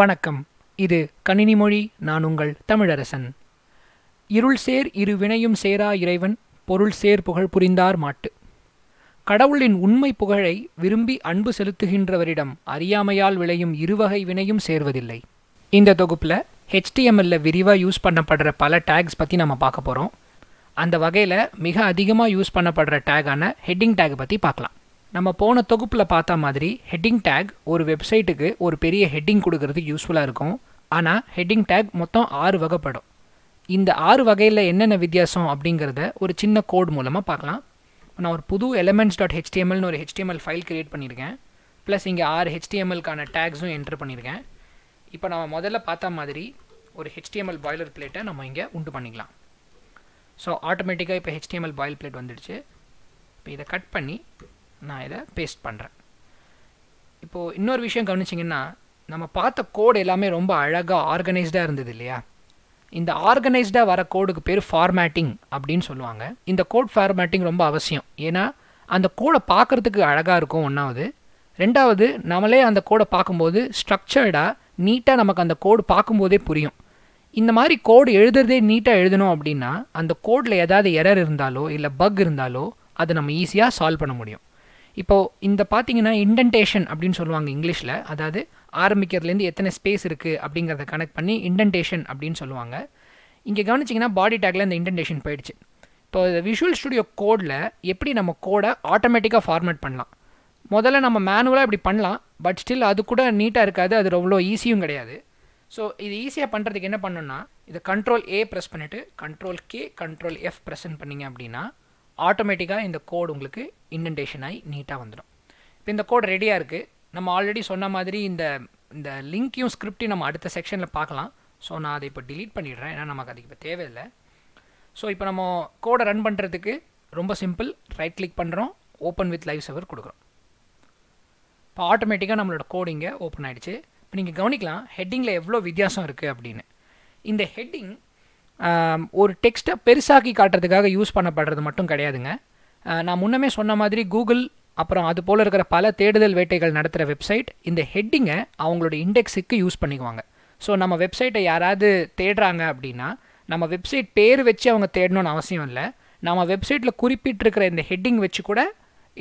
வணக்கம் இது கணினி மொழி நான் உங்கள் தமிழரசன் இருள் சேர் இரு வினையும் சேரா இறைவன் பொருள் சேர் புகழ் புரிந்தார் மாட்டு கடவுளின் உண்மை புகழை விரும்பி அன்பு செலுத்துகின்றவரிடம் அறியாமையால் விளையும் இருவகை வினையும் சேர்வதில்லை இந்த தொகுப்பில் ஹெச்டிஎம்எல்ல விரிவாக யூஸ் பண்ணப்படுற பல டேக்ஸ் பற்றி நம்ம பார்க்க போகிறோம் அந்த வகையில் மிக அதிகமாக யூஸ் பண்ணப்படுற டேக்கான ஹெட்டிங் டேக் பற்றி பார்க்கலாம் நம்ம போன தொகுப்பில் பார்த்த மாதிரி ஹெட்டிங் டேக் ஒரு வெப்சைட்டுக்கு ஒரு பெரிய ஹெட்டிங் கொடுக்கறதுக்கு யூஸ்ஃபுல்லாக இருக்கும் ஆனால் ஹெட்டிங் டேக் மொத்தம் ஆறு வகைப்படும் இந்த ஆறு வகையில் என்னென்ன வித்தியாசம் அப்படிங்கிறத ஒரு சின்ன கோட் மூலமாக பார்க்கலாம் நான் ஒரு புது எலமெண்ட்ஸ் டாட் ஹெச்டிஎம்எல்னு ஒரு ஹெச்டிஎம்எல் ஃபைல் க்ரியேட் பண்ணியிருக்கேன் ப்ளஸ் இங்கே ஆறு ஹெச்டிஎம்எல்க்கான டேக்ஸும் என்ட்ரு பண்ணியிருக்கேன் இப்போ நம்ம முதல்ல பார்த்த மாதிரி ஒரு ஹெச்டிஎம்எல் பாய்லர் பிளேட்டை நம்ம இங்கே உண்டு பண்ணிக்கலாம் ஸோ ஆட்டோமேட்டிக்காக இப்போ ஹெச்டிஎம்எல் பாயில் பிளேட் வந்துடுச்சு இப்போ இதை கட் பண்ணி நான் இதை பேஸ்ட் பண்ணுறேன் இப்போது இன்னொரு விஷயம் கவனிச்சிங்கன்னா நம்ம பார்த்த கோடு எல்லாமே ரொம்ப அழகாக ஆர்கனைஸ்டாக இருந்தது இல்லையா இந்த ஆர்கனைஸ்டாக வர கோடுக்கு பேர் ஃபார்மேட்டிங் அப்படின்னு சொல்லுவாங்க இந்த கோட் ஃபார்மேட்டிங் ரொம்ப அவசியம் ஏன்னா அந்த கோடை பார்க்குறதுக்கு அழகாக இருக்கும் ஒன்றாவது ரெண்டாவது நம்மளே அந்த கோடை பார்க்கும்போது ஸ்ட்ரக்சர்டாக நீட்டாக நமக்கு அந்த கோடு பார்க்கும்போதே புரியும் இந்த மாதிரி கோடு எழுதுறதே நீட்டாக எழுதணும் அப்படின்னா அந்த கோடில் ஏதாவது எரர் இருந்தாலோ இல்லை பக் இருந்தாலோ அதை நம்ம ஈஸியாக சால்வ் பண்ண முடியும் இப்போது இந்த பார்த்தீங்கன்னா இண்டென்டேஷன் அப்படின்னு சொல்லுவாங்க இங்கிலீஷில் அதாவது ஆரம்பிக்கிறதுலேருந்து எத்தனை ஸ்பேஸ் இருக்குது அப்படிங்கிறத கனெக்ட் பண்ணி இண்டென்டேஷன் அப்படின்னு சொல்லுவாங்க இங்கே கவனிச்சிங்கன்னா பாடி டேக்கில் இந்த இன்டென்டேஷன் போயிடுச்சு இப்போ விஷுவல் ஸ்டுடியோ கோடில் எப்படி நம்ம கோடை ஆட்டோமேட்டிக்காக ஃபார்மேட் பண்ணலாம் முதல்ல நம்ம மேனுவலாக இப்படி பண்ணலாம் பட் ஸ்டில் அது கூட நீட்டாக இருக்காது அது அவ்வளோ ஈஸியும் கிடையாது ஸோ இது ஈஸியாக பண்ணுறதுக்கு என்ன பண்ணணும்னா இதை கண்ட்ரோல் ஏ ப்ரெஸ் பண்ணிவிட்டு கண்ட்ரோல் கே கண்ட்ரோல் எஃப் ப்ரெஸ்ன்னு பண்ணிங்க அப்படின்னா ஆட்டோமேட்டிக்காக இந்த கோடு உங்களுக்கு இன்டென்டேஷன் ஆகி நீட்டாக வந்துடும் இப்போ இந்த கோடு ரெடியாக இருக்குது நம்ம ஆல்ரெடி சொன்ன மாதிரி இந்த இந்த லிங்க்கையும் ஸ்கிரிப்டையும் நம்ம அடுத்த செக்ஷனில் பார்க்கலாம் ஸோ நான் அதை இப்போ டிலீட் பண்ணிடுறேன் ஏன்னா நமக்கு அதுக்கு இப்போ தேவையில்லை ஸோ இப்போ நம்ம கோடை ரன் பண்ணுறதுக்கு ரொம்ப சிம்பிள் ரைட் கிளிக் பண்ணுறோம் ஓப்பன் வித் லைவ் சர்வர் கொடுக்குறோம் இப்போ ஆட்டோமேட்டிக்காக நம்மளோட இங்கே ஓப்பன் ஆகிடுச்சு இப்போ நீங்கள் கவனிக்கலாம் ஹெட்டிங்கில் எவ்வளோ வித்தியாசம் இருக்குது அப்படின்னு இந்த ஹெட்டிங் ஒரு டெக்ஸ்ட்டை பெருசாக்கி காட்டுறதுக்காக யூஸ் பண்ணப்படுறது மட்டும் கிடையாதுங்க நான் முன்னமே சொன்ன மாதிரி கூகுள் அப்புறம் அது போல் இருக்கிற பல தேடுதல் வேட்டைகள் நடத்துகிற வெப்சைட் இந்த ஹெட்டிங்கை அவங்களோட இண்டெக்ஸுக்கு யூஸ் பண்ணிக்குவாங்க ஸோ நம்ம வெப்சைட்டை யாராவது தேடுறாங்க அப்படின்னா நம்ம வெப்சைட் பேர் வச்சு அவங்க தேடணும்னு அவசியம் இல்லை நம்ம வெப்சைட்டில் குறிப்பிட்டிருக்கிற இந்த ஹெட்டிங் வச்சு கூட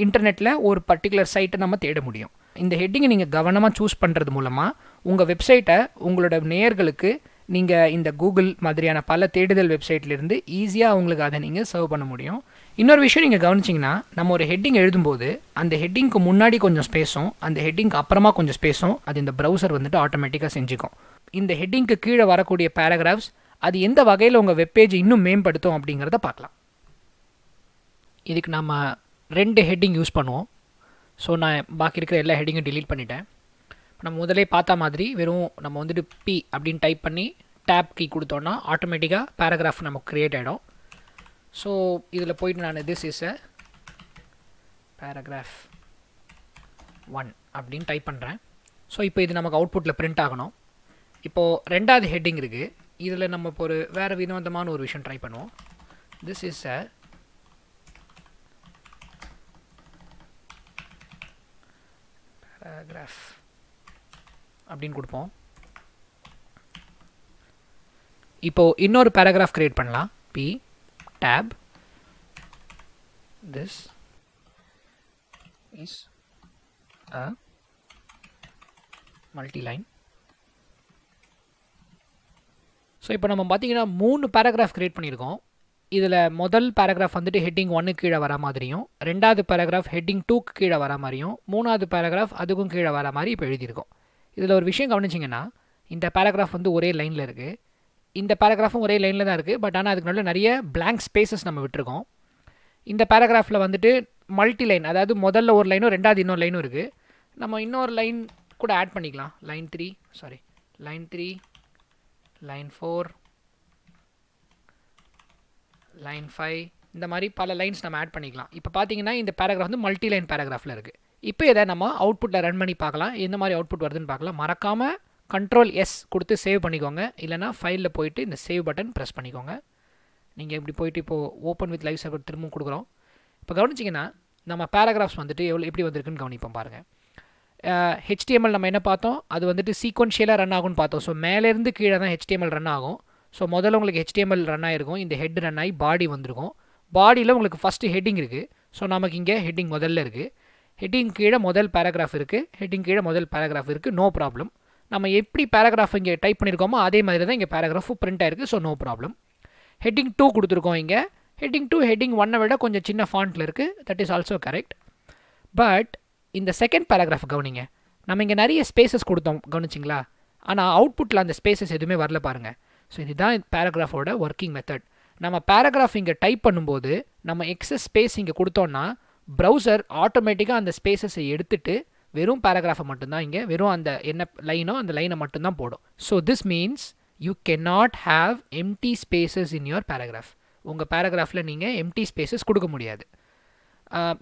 இன்டர்நெட்டில் ஒரு பர்டிகுலர் சைட்டை நம்ம தேட முடியும் இந்த ஹெட்டிங்கை நீங்கள் கவனமாக சூஸ் பண்ணுறது மூலமாக உங்கள் வெப்சைட்டை உங்களோட நேயர்களுக்கு நீங்கள் இந்த கூகுள் மாதிரியான பல தேடுதல் வெப்சைட்லேருந்து ஈஸியாக உங்களுக்கு அதை நீங்கள் சர்வ் பண்ண முடியும் இன்னொரு விஷயம் நீங்கள் கவனிச்சிங்கன்னா நம்ம ஒரு ஹெட்டிங் எழுதும்போது அந்த ஹெட்டிங்க்கு முன்னாடி கொஞ்சம் ஸ்பேஸும் அந்த ஹெட்டிங்க்கு அப்புறமா கொஞ்சம் ஸ்பேஸும் அது இந்த ப்ரௌசர் வந்துட்டு ஆட்டோமேட்டிக்காக செஞ்சுக்கும் இந்த ஹெட்டிங்க்கு கீழே வரக்கூடிய பேராகிராஃப்ஸ் அது எந்த வகையில் உங்கள் வெப்பேஜ் இன்னும் மேம்படுத்தும் அப்படிங்கிறத பார்க்கலாம் இதுக்கு நம்ம ரெண்டு ஹெட்டிங் யூஸ் பண்ணுவோம் ஸோ நான் பாக்கி இருக்கிற எல்லா ஹெட்டிங்கும் டிலீட் பண்ணிட்டேன் நம்ம முதலே பார்த்த மாதிரி வெறும் நம்ம வந்துட்டு பி அப்படின்னு டைப் பண்ணி டேப் கீ கொடுத்தோன்னா ஆட்டோமேட்டிக்காக பேராகிராஃப் நமக்கு க்ரியேட் ஆகிடும் ஸோ இதில் போயிட்டு நான் this is a paragraph one அப்படின்னு டைப் பண்ணுறேன் ஸோ இப்போ இது நமக்கு அவுட்புட்டில் பிரிண்ட் ஆகணும் இப்போது ரெண்டாவது ஹெட்டிங் இருக்குது இதில் நம்ம இப்போ ஒரு வேறு விதவந்தமான ஒரு விஷயம் ட்ரை பண்ணுவோம் திஸ் இஸ் அ பேராகிராஃப் அப்படின்னு கொடுப்போம் இப்போது இன்னொரு பேராகிராஃப் க்ரியேட் பண்ணலாம் P tab this is a multiline so இப்போ நம்ம பார்த்தீங்கன்னா மூணு பேராகிராஃப் க்ரியேட் பண்ணியிருக்கோம் இதில் முதல் பேராகிராஃப் வந்துட்டு ஹெட்டிங் ஒன்று கீழே வர மாதிரியும் ரெண்டாவது பேராகிராஃப் ஹெட்டிங் டூக்கு கீழே வர மாதிரியும் மூணாவது பேராகிராஃப் அதுக்கும் கீழே வர மாதிரி இப்போ எழுதியிருக்கோம் இதில் ஒரு விஷயம் கவனிச்சிங்கன்னா இந்த பேராகிராஃப் வந்து ஒரே லைனில் இருக்குது இந்த பேராகிராஃபும் ஒரே லைனில் தான் இருக்குது பட் ஆனால் அதுக்கு நல்ல நிறைய பிளாங்க் ஸ்பேசஸ் நம்ம விட்டுருக்கோம் இந்த பேராகிராஃபில் வந்துட்டு மல்டி லைன் அதாவது முதல்ல ஒரு லைனும் ரெண்டாவது இன்னொரு லைனும் இருக்குது நம்ம இன்னொரு லைன் கூட ஆட் பண்ணிக்கலாம் line three sorry line three line four line five இந்த மாதிரி பல லைன்ஸ் நம்ம ஆட் பண்ணிக்கலாம் இப்போ பார்த்தீங்கன்னா இந்த பேராகிராஃப் வந்து மல்டி லைன் பேராகிராஃபில் இருக்குது இப்போ இதை நம்ம அவுட்புட்டில் ரன் பண்ணி பார்க்கலாம் எந்த மாதிரி அவுட்புட் வருதுன்னு பார்க்கலாம் மறக்காமல் கண்ட்ரோல் எஸ் கொடுத்து சேவ் பண்ணிக்கோங்க இல்லைனா ஃபைலில் போயிட்டு இந்த சேவ் பட்டன் ப்ரெஸ் பண்ணிக்கோங்க நீங்கள் இப்படி போயிட்டு இப்போது ஓப்பன் வித் லைவ் சர்வர் திரும்பவும் கொடுக்குறோம் இப்போ கவனிச்சிங்கன்னா நம்ம பேராகிராஃப்ஸ் வந்துட்டு எவ்வளோ எப்படி வந்திருக்குன்னு கவனிப்போம் பாருங்கள் ஹெச்டிஎம்எல் நம்ம என்ன பார்த்தோம் அது வந்துட்டு சீக்வன்ஷியலாக ரன் ஆகும்னு பார்த்தோம் ஸோ மேலேருந்து கீழே தான் ஹெச்டிஎம்எல் ரன் ஆகும் ஸோ முதல்ல உங்களுக்கு ஹெச்டிஎம்எல் ரன் ஆகிருக்கும் இந்த ஹெட் ரன் ஆகி பாடி வந்திருக்கும் பாடியில் உங்களுக்கு ஃபஸ்ட்டு ஹெட்டிங் இருக்குது ஸோ நமக்கு இங்கே ஹெட்டிங் முதல்ல இருக்குது ஹெட்டிங் கீழே முதல் பேராகிராஃப் இருக்குது ஹெட்டிங் கீழே முதல் பேராகிராஃப் இருக்குது நோ ப்ராப்ளம் நம்ம எப்படி பேராகிராஃப் இங்கே டைப் பண்ணியிருக்கோமோ அதே மாதிரி தான் இங்கே பேராகிராஃபு பிரிண்ட் ஆயிருக்கு so no problem heading two கொடுத்துருக்கோம் இங்கே ஹெட்டிங் டூ ஹெட்டிங் ஒன்னை விட கொஞ்சம் சின்ன ஃபாண்ட்டில் இருக்குது that is also correct but இந்த செகண்ட் பேராகிராஃப் கவனிங்க நம்ம இங்கே நிறைய ஸ்பேசஸ் கொடுத்தோம் கவனிச்சிங்களா ஆனால் அவுட்புட்டில் அந்த ஸ்பேசஸ் எதுவுமே வரல பாருங்கள் ஸோ இதுதான் பேராகிராஃபோட ஒர்க்கிங் மெத்தட் நம்ம பேராகிராஃப் இங்கே டைப் பண்ணும்போது நம்ம எக்ஸஸ் ஸ்பேஸ் இங்கே கொடுத்தோன்னா ப்ரௌசர் ஆட்டோமேட்டிக்காக அந்த ஸ்பேசஸை எடுத்துகிட்டு வெறும் பேராகிராஃபை மட்டும்தான் இங்கே வெறும் அந்த என்ன லைனோ அந்த லைனை மட்டும்தான் போடும் so this means you can not have empty spaces in your paragraph உங்கள் பேராகிராஃபில் நீங்கள் எம்டி ஸ்பேசஸ் கொடுக்க முடியாது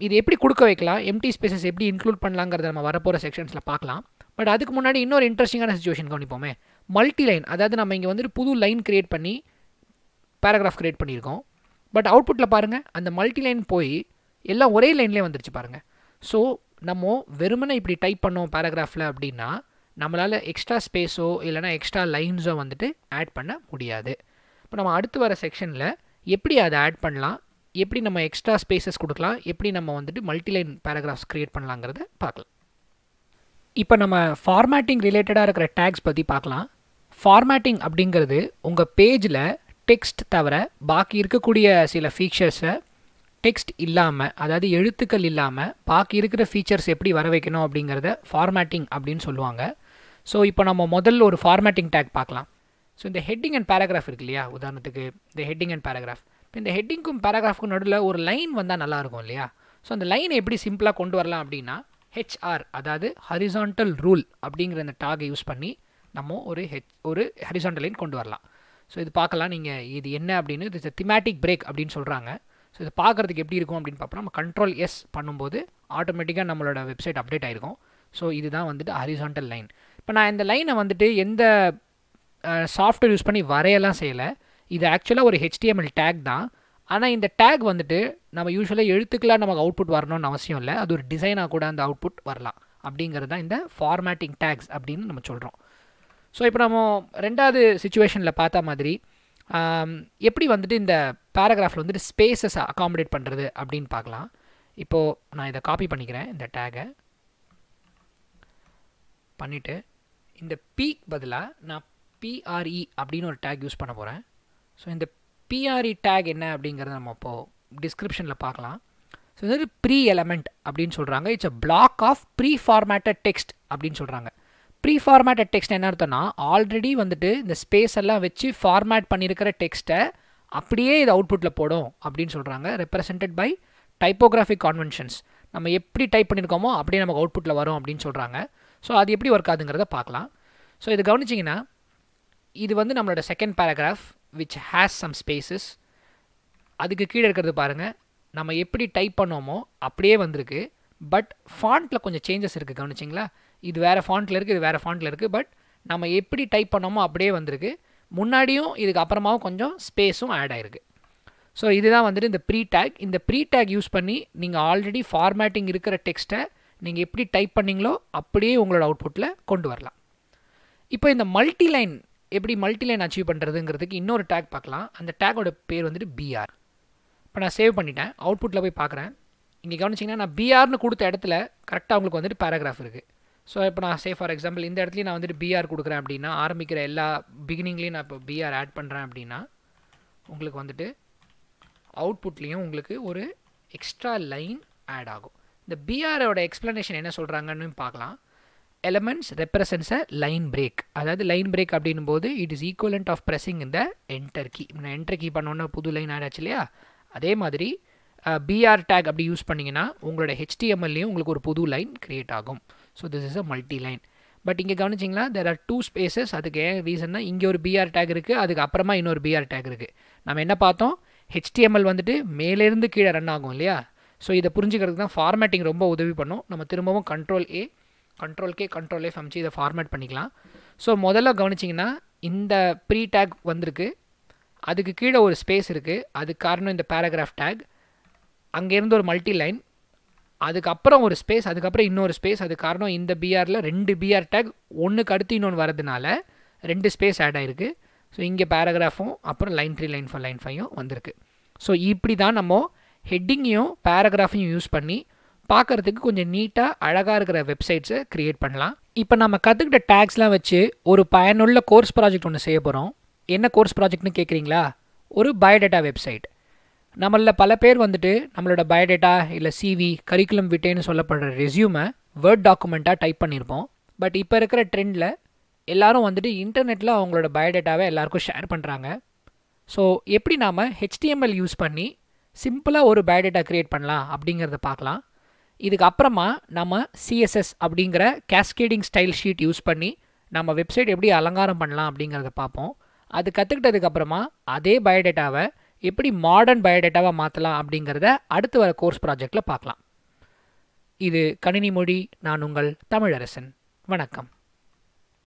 இது எப்படி கொடுக்க வைக்கலாம் எம்டி ஸ்பேசஸ் எப்படி இன்க்ளூட் பண்ணலாங்கிறத நம்ம வரப்போகிற செக்ஷன்ஸில் பார்க்கலாம் பட் அதுக்கு முன்னாடி இன்னொரு இன்ட்ரெஸ்டிங்கான சுச்சுவேஷன் கவனிப்போமே மல்டி லைன் அதாவது நம்ம இங்கே வந்துட்டு புது லைன் க்ரியேட் பண்ணி பேராகிராஃப் க்ரியேட் பண்ணியிருக்கோம் பட் அவுட்புட்டில் பாருங்கள் அந்த மல்டி லைன் போய் எல்லாம் ஒரே லைன்லேயே வந்துருச்சு பாருங்கள் ஸோ நம்ம வெறுமனை இப்படி டைப் பண்ணோம் பேராகிராஃபில் அப்படின்னா நம்மளால் எக்ஸ்ட்ரா ஸ்பேஸோ இல்லைனா எக்ஸ்ட்ரா லைன்ஸோ வந்துட்டு ஆட் பண்ண முடியாது இப்போ நம்ம அடுத்து வர செக்ஷனில் எப்படி அதை ஆட் பண்ணலாம் எப்படி நம்ம எக்ஸ்ட்ரா ஸ்பேசஸ் கொடுக்கலாம் எப்படி நம்ம வந்துட்டு மல்டிலைன் பேராகிராஃப்ஸ் க்ரியேட் பண்ணலாங்கிறத பார்க்கலாம் இப்போ நம்ம ஃபார்மேட்டிங் ரிலேட்டடாக இருக்கிற டேக்ஸ் பற்றி பார்க்கலாம் ஃபார்மேட்டிங் அப்படிங்கிறது உங்கள் பேஜில் டெக்ஸ்ட் தவிர பாக்கி இருக்கக்கூடிய சில ஃபீச்சர்ஸை டெக்ஸ்ட் இல்லாமல் அதாவது எழுத்துக்கள் இல்லாமல் பாக்கி இருக்கிற ஃபீச்சர்ஸ் எப்படி வர வைக்கணும் அப்படிங்கிறத ஃபார்மேட்டிங் அப்படின்னு சொல்லுவாங்க ஸோ இப்போ நம்ம முதல்ல ஒரு ஃபார்மேட்டிங் டேக் பார்க்கலாம் ஸோ இந்த ஹெட்டிங் அண்ட் பேராகிராஃப் இருக்கு இல்லையா உதாரணத்துக்கு இந்த ஹெட்டிங் அண்ட் பேராகிராஃப் இப்போ இந்த ஹெட்டிங்க்கும் பேராகிராஃப்க்கும் நடுவில் ஒரு லைன் வந்தால் நல்லாயிருக்கும் இல்லையா ஸோ அந்த லைனை எப்படி சிம்பிளாக கொண்டு வரலாம் அப்படின்னா ஹெச்ஆர் அதாவது ஹரிசான்டல் ரூல் அப்படிங்கிற அந்த டாகை யூஸ் பண்ணி நம்ம ஒரு ஹெச் ஒரு ஹரிசான்டல் லைன் கொண்டு வரலாம் ஸோ இது பார்க்கலாம் நீங்கள் இது என்ன அப்படின்னு இது திமேட்டிக் பிரேக் அப்படின்னு சொல்கிறாங்க ஸோ இதை பார்க்குறதுக்கு எப்படி இருக்கும் அப்படின்னு பார்ப்போம் நம்ம கண்ட்ரோல் எஸ் பண்ணும்போது ஆட்டோமேட்டிக்காக நம்மளோட வெப்சைட் அப்டேட் ஆகிருக்கும் ஸோ இதுதான் வந்துட்டு ஹரிசான்டல் லைன் இப்போ நான் இந்த லைனை வந்துட்டு எந்த சாஃப்ட்வேர் யூஸ் பண்ணி வரையெல்லாம் செய்யலை இது ஆக்சுவலாக ஒரு ஹெச்டிஎம்எல் டேக் தான் ஆனால் இந்த டேக் வந்துட்டு நம்ம யூஸ்வலாக எழுத்துக்கெலாம் நமக்கு அவுட்புட் வரணும்னு அவசியம் இல்லை அது ஒரு டிசைனாக கூட அந்த அவுட்புட் வரலாம் அப்படிங்கிறது தான் இந்த ஃபார்மேட்டிங் டேக்ஸ் அப்படின்னு நம்ம சொல்கிறோம் ஸோ இப்போ நம்ம ரெண்டாவது சுச்சுவேஷனில் பார்த்தா மாதிரி எப்படி வந்துட்டு இந்த பேராகிராஃபில் வந்துட்டு ஸ்பேசஸ் அகாமடேட் பண்ணுறது அப்படின்னு பார்க்கலாம் இப்போது நான் இதை காப்பி பண்ணிக்கிறேன் இந்த டேகை பண்ணிவிட்டு இந்த பீக் பதிலாக நான் பிஆர்இ e அப்படின்னு ஒரு டேக் யூஸ் பண்ண போகிறேன் ஸோ இந்த பிஆர்இ டேக் e என்ன அப்படிங்கிறத நம்ம இப்போது டிஸ்கிரிப்ஷனில் பார்க்கலாம் ஸோ இது ப்ரீ எலமெண்ட் அப்படின்னு சொல்கிறாங்க it's a block of pre formatted text அப்படின்னு சொல்கிறாங்க ப்ரீ ஃபார்மேட்டட் டெக்ஸ்ட் என்ன அர்த்தம்னா ஆல்ரெடி வந்துட்டு இந்த ஸ்பேஸ் எல்லாம் வச்சு ஃபார்மேட் பண்ணியிருக்கிற டெக்ஸ்ட்டை அப்படியே இது அவுட்புட்டில் போடும் அப்படின்னு சொல்கிறாங்க ரெப்ரசன்டட் பை டைப்போகிராஃபிக் கான்வென்ஷன்ஸ் நம்ம எப்படி டைப் பண்ணியிருக்கோமோ அப்படியே நமக்கு அவுட்புட்டில் வரும் அப்படின்னு சொல்கிறாங்க ஸோ அது எப்படி ஒர்க் ஆகுதுங்கிறத பார்க்கலாம் ஸோ இது கவனிச்சிங்கன்னா இது வந்து நம்மளோட second paragraph which has some spaces அதுக்கு கீழே இருக்கிறது பாருங்கள் நம்ம எப்படி டைப் பண்ணோமோ அப்படியே வந்திருக்கு பட் ஃபாண்ட்டில் கொஞ்சம் சேஞ்சஸ் இருக்குது கவனிச்சிங்களா இது வேறு ஃபாண்ட்டில் இருக்குது இது வேறு ஃபாண்ட்டில் இருக்குது பட் நம்ம எப்படி டைப் பண்ணோமோ அப்படியே வந்திருக்கு முன்னாடியும் இதுக்கு அப்புறமாவும் கொஞ்சம் ஸ்பேஸும் ஆட் ஆகிருக்கு ஸோ இதுதான் வந்துட்டு இந்த ப்ரீ டேக் இந்த ப்ரீ டேக் யூஸ் பண்ணி நீங்கள் ஆல்ரெடி ஃபார்மேட்டிங் இருக்கிற டெக்ஸ்ட்டை நீங்கள் எப்படி டைப் பண்ணிங்களோ அப்படியே உங்களோட அவுட்புட்டில் கொண்டு வரலாம் இப்போ இந்த மல்டிலைன் எப்படி மல்டிலைன் அச்சீவ் பண்ணுறதுங்கிறதுக்கு இன்னொரு டேக் பார்க்கலாம் அந்த டேக்கோட பேர் வந்துட்டு பிஆர் இப்போ நான் சேவ் பண்ணிட்டேன் அவுட்புட்டில் போய் பார்க்குறேன் இங்கே கவனிச்சிங்கன்னா நான் பிஆர்னு கொடுத்த இடத்துல கரெக்டாக அவங்களுக்கு வந்துட்டு பேராகிராஃப் இருக்குது ஸோ இப்போ நான் சே ஃபார் எக்ஸாம்பிள் இந்த இடத்துலையும் நான் வந்துட்டு பிஆர் கொடுக்குறேன் அப்படின்னா ஆரம்பிக்கிற எல்லா பிகினிங்லேயும் நான் இப்போ பிஆர் ஆட் பண்ணுறேன் அப்படின்னா உங்களுக்கு வந்துட்டு அவுட்புட்லேயும் உங்களுக்கு ஒரு எக்ஸ்ட்ரா லைன் ஆட் ஆகும் இந்த பிஆரோட எக்ஸ்ப்ளனேஷன் என்ன சொல்கிறாங்கன்னு பார்க்கலாம் elements represents a line break அதாவது லைன் பிரேக் அப்படின்னும் போது it is equivalent of pressing இந்த என்டர் கீ நான் என்டர் கீ பண்ணோன்னா புது லைன் ஆடாச்சு இல்லையா அதே மாதிரி பிஆர் டேக் அப்படி யூஸ் பண்ணிங்கன்னா உங்களோட ஹெச்டிஎம்எல்லையும் உங்களுக்கு ஒரு புது லைன் க்ரியேட் ஆகும் so this is a multi line but இங்கே கவனிச்சிங்களா தெர் ஆர் டூ ஸ்பேசஸ் அதுக்கு ஏன் ரீசன்னா இங்கே ஒரு பிஆர் டேக் இருக்குது அதுக்கு அப்புறமா இன்னொரு பிஆர் டேக் இருக்குது நம்ம என்ன பார்த்தோம் ஹெச்டிஎம்எல் வந்துட்டு மேலேருந்து கீழே ரன் ஆகும் இல்லையா ஸோ இதை புரிஞ்சுக்கிறதுக்கு தான் ஃபார்மேட்டிங் ரொம்ப உதவி பண்ணும் நம்ம திரும்பவும் control A control K control F அமைச்சு இதை ஃபார்மேட் பண்ணிக்கலாம் ஸோ முதல்ல கவனிச்சிங்கன்னா இந்த ப்ரீ டேக் வந்திருக்கு அதுக்கு கீழே ஒரு ஸ்பேஸ் இருக்குது அதுக்கு காரணம் இந்த பேராகிராஃப் டேக் அங்கேருந்து ஒரு மல்டி லைன் அதுக்கப்புறம் ஒரு ஸ்பேஸ் அதுக்கப்புறம் இன்னொரு ஸ்பேஸ் அது காரணம் இந்த பிஆரில் ரெண்டு பிஆர் டேக் ஒன்றுக்கு அடுத்து இன்னொன்று வரதுனால ரெண்டு ஸ்பேஸ் ஆட் ஆகிருக்கு ஸோ இங்கே பேராகிராஃபும் அப்புறம் line three line four line ஃபைவும் வந்திருக்கு ஸோ இப்படி தான் நம்ம ஹெட்டிங்கையும் பேராகிராஃபையும் யூஸ் பண்ணி பார்க்குறதுக்கு கொஞ்சம் நீட்டாக அழகாக இருக்கிற வெப்சைட்ஸை க்ரியேட் பண்ணலாம் இப்போ நம்ம கற்றுக்கிட்ட டேக்ஸ்லாம் வச்சு ஒரு பயனுள்ள கோர்ஸ் ப்ராஜெக்ட் ஒன்று செய்ய போகிறோம் என்ன கோர்ஸ் ப்ராஜெக்ட்னு கேட்குறீங்களா ஒரு பயோடேட்டா வெப்சைட் நம்மளில் பல பேர் வந்துட்டு நம்மளோட பயோடேட்டா இல்லை சிவி கரிக்குலம் விட்டேன்னு சொல்லப்படுற ரெசியூமை வேர்ட் டாக்குமெண்ட்டாக டைப் பண்ணியிருப்போம் பட் இப்போ இருக்கிற ட்ரெண்டில் எல்லோரும் வந்துட்டு இன்டர்நெட்டில் அவங்களோட பயோடேட்டாவை எல்லாருக்கும் ஷேர் பண்ணுறாங்க ஸோ எப்படி நாம் ஹெச்டிஎம்எல் யூஸ் பண்ணி சிம்பிளாக ஒரு பயோடேட்டா க்ரியேட் பண்ணலாம் அப்படிங்கிறத பார்க்கலாம் இதுக்கு அப்புறமா நம்ம சிஎஸ்எஸ் அப்படிங்கிற கேஸ்கேடிங் ஸ்டைல் ஷீட் யூஸ் பண்ணி நம்ம வெப்சைட் எப்படி அலங்காரம் பண்ணலாம் அப்படிங்கிறத பார்ப்போம் அது கற்றுக்கிட்டதுக்கப்புறமா அதே பயோடேட்டாவை எப்படி மாடர்ன் பயோடேட்டாவாக மாற்றலாம் அப்படிங்கிறத அடுத்து வர கோர்ஸ் ப்ராஜெக்டில் பார்க்கலாம் இது கணினி மொழி நான் உங்கள் தமிழரசன் வணக்கம்